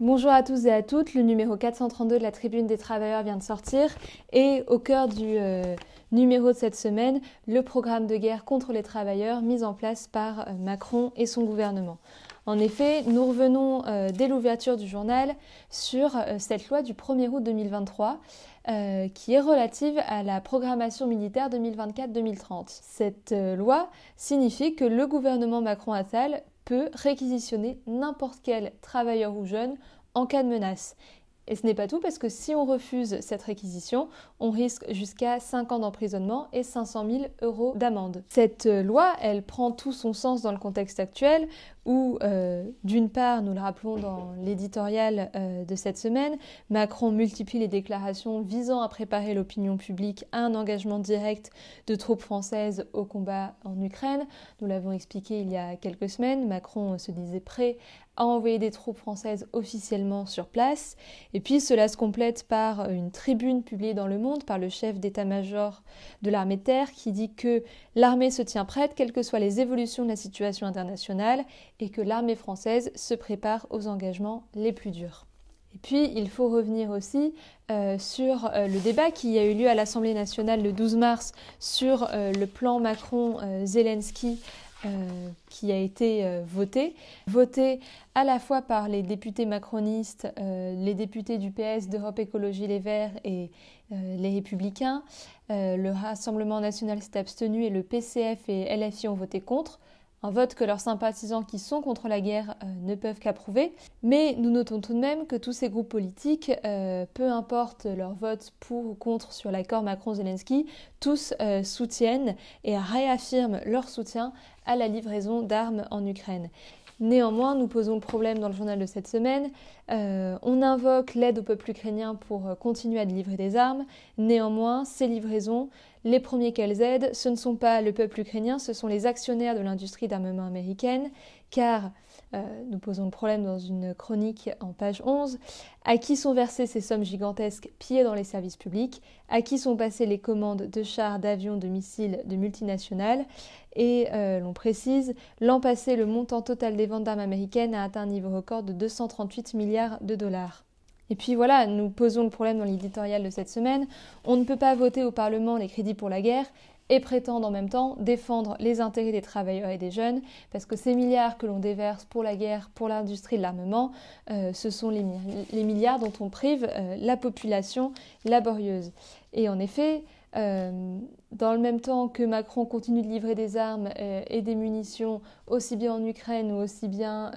Bonjour à tous et à toutes, le numéro 432 de la Tribune des Travailleurs vient de sortir et au cœur du euh, numéro de cette semaine, le programme de guerre contre les travailleurs mis en place par euh, Macron et son gouvernement. En effet, nous revenons euh, dès l'ouverture du journal sur cette loi du 1er août 2023 qui est relative à la programmation militaire 2024-2030. Cette loi signifie que le gouvernement Macron-Attal peut réquisitionner n'importe quel travailleur ou jeune en cas de menace. Et ce n'est pas tout parce que si on refuse cette réquisition, on risque jusqu'à 5 ans d'emprisonnement et 500 000 euros d'amende. Cette euh, loi, elle prend tout son sens dans le contexte actuel où, euh, d'une part, nous le rappelons dans l'éditorial euh, de cette semaine, Macron multiplie les déclarations visant à préparer l'opinion publique à un engagement direct de troupes françaises au combat en Ukraine. Nous l'avons expliqué il y a quelques semaines, Macron se disait prêt a envoyer des troupes françaises officiellement sur place. Et puis cela se complète par une tribune publiée dans Le Monde par le chef d'état-major de l'armée de terre qui dit que l'armée se tient prête, quelles que soient les évolutions de la situation internationale, et que l'armée française se prépare aux engagements les plus durs. Et puis, il faut revenir aussi euh, sur euh, le débat qui a eu lieu à l'Assemblée nationale le 12 mars sur euh, le plan Macron-Zelensky euh, qui a été voté, euh, voté à la fois par les députés macronistes, euh, les députés du PS d'Europe Écologie Les Verts et les Républicains, le Rassemblement national s'est abstenu et le PCF et LFI ont voté contre. Un vote que leurs sympathisants qui sont contre la guerre euh, ne peuvent qu'approuver, mais nous notons tout de même que tous ces groupes politiques, euh, peu importe leur vote pour ou contre sur l'accord Macron-Zelensky, tous euh, soutiennent et réaffirment leur soutien à la livraison d'armes en Ukraine. Néanmoins, nous posons le problème dans le journal de cette semaine. on invoque l'aide au peuple ukrainien pour continuer à délivrer des armes. Néanmoins, ces livraisons les premiers qu'elles aident, ce ne sont pas le peuple ukrainien, ce sont les actionnaires de l'industrie d'armement américaine, car, euh, nous posons le problème dans une chronique en page 11, à qui sont versées ces sommes gigantesques pillées dans les services publics, à qui sont passées les commandes de chars, d'avions, de missiles, de multinationales, et euh, l'on précise, l'an passé, le montant total des ventes d'armes américaines a atteint un niveau record de 238 milliards de dollars. Et puis voilà, nous posons le problème dans l'éditorial de cette semaine. On ne peut pas voter au Parlement les crédits pour la guerre et prétendre en même temps défendre les intérêts des travailleurs et des jeunes, parce que ces milliards que l'on déverse pour la guerre, pour l'industrie de l'armement, euh, ce sont les, milliards dont on prive euh, la population laborieuse. Et en effet, euh, dans le même temps que Macron continue de livrer des armes et des munitions, aussi bien en Ukraine ou aussi bien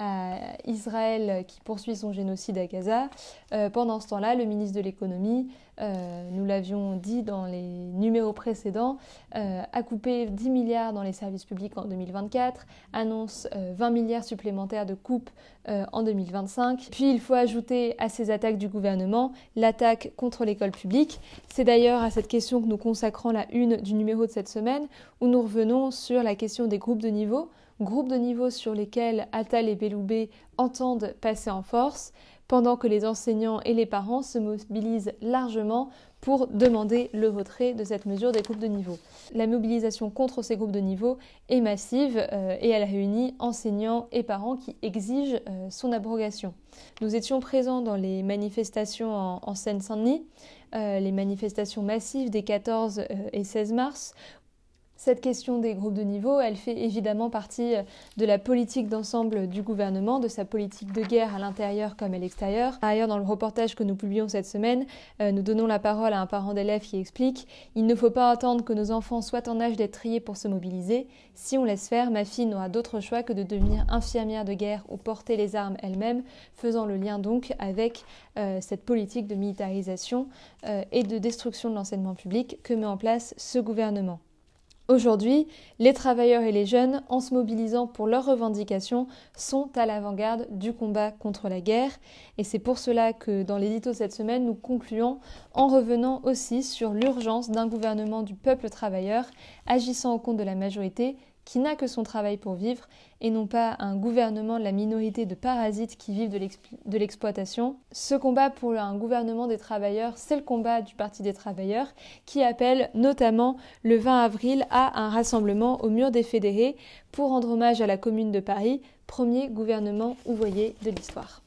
à Israël qui poursuit son génocide à Gaza. Euh, pendant ce temps-là, le ministre de l'économie, euh, nous l'avions dit dans les numéros précédents, euh, a coupé 10 milliards dans les services publics en 2024, annonce 20 milliards supplémentaires de coupes en 2025. Puis il faut ajouter à ces attaques du gouvernement l'attaque contre l'école publique. C'est d'ailleurs à cette question que nous consacrons la une du numéro de cette semaine, où nous revenons sur la question des groupes de niveau groupes de niveaux sur lesquels Attal et Belloubé entendent passer en force, pendant que les enseignants et les parents se mobilisent largement pour demander le retrait de cette mesure des groupes de niveau. La mobilisation contre ces groupes de niveau est massive euh, et elle réunit enseignants et parents qui exigent euh, son abrogation. Nous étions présents dans les manifestations en, Seine-Saint-Denis, euh, les manifestations massives des 14 et 16 mars, cette question des groupes de niveau, elle fait évidemment partie euh, de la politique d'ensemble du gouvernement, de sa politique de guerre à l'intérieur comme à l'extérieur. Ailleurs, dans le reportage que nous publions cette semaine, euh, nous donnons la parole à un parent d'élève qui explique Il ne faut pas attendre que nos enfants soient en âge d'être triés pour se mobiliser. Si on laisse faire, ma fille n'aura d'autre choix que de devenir infirmière de guerre ou porter les armes elle-même, faisant le lien donc avec euh, cette politique de militarisation et de destruction de l'enseignement public que met en place ce gouvernement. Aujourd'hui, les travailleurs et les jeunes, en se mobilisant pour leurs revendications, sont à l'avant-garde du combat contre la guerre. Et c'est pour cela que dans l'édito cette semaine, nous concluons en revenant aussi sur l'urgence d'un gouvernement du peuple travailleur agissant au compte de la majorité qui n'a que son travail pour vivre, et non pas un gouvernement de la minorité de parasites qui vivent de l'exploitation. Ce combat pour un gouvernement des travailleurs, c'est le combat du Parti des travailleurs, qui appelle notamment le 20 avril à un rassemblement au mur des fédérés pour rendre hommage à la Commune de Paris, premier gouvernement ouvrier de l'histoire.